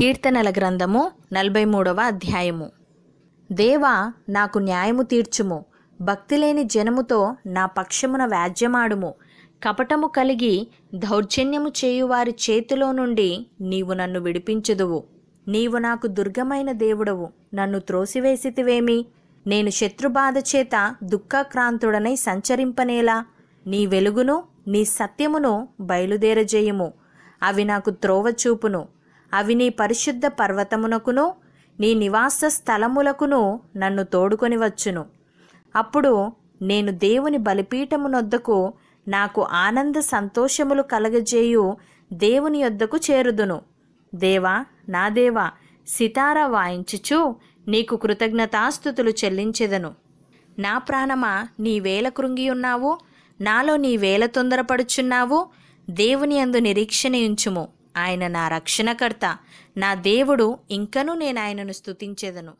కీర్తనల గ్రంథము నలభై మూడవ అధ్యాయము దేవా నాకు న్యాయము తీర్చుము భక్తిలేని జనముతో నా పక్షమున వ్యాజ్యమాడుము కపటము కలిగి దౌర్జన్యము చేయువారి చేతిలో నుండి నీవు నన్ను విడిపించదువు నీవు నాకు దుర్గమైన దేవుడవు నన్ను త్రోసివేసితివేమి నేను శత్రుబాధ చేత దుఃఖక్రాంతుడనై సంచరింపనేలా నీ వెలుగును నీ సత్యమును బయలుదేరజేయుము అవి నాకు త్రోవ చూపును అవి నీ పరిశుద్ధ పర్వతమునకును నీ నివాస స్థలములకును నన్ను తోడుకొని వచ్చును అప్పుడు నేను దేవుని బలిపీఠమునొద్దకు నాకు ఆనంద సంతోషములు కలగజేయు దేవుని యొద్దకు చేరుదును దేవా నా దేవా సితారా వాయించుచు నీకు కృతజ్ఞతాస్థుతులు చెల్లించెదను నా ప్రాణమా వేల కృంగియున్నావు నాలో నీ వేల తొందరపడుచున్నావు దేవుని అందు నిరీక్షణ ఉంచుము ఆయన నా రక్షణకర్త నా దేవుడు ఇంకనూ నేను ఆయనను స్థుతించేదను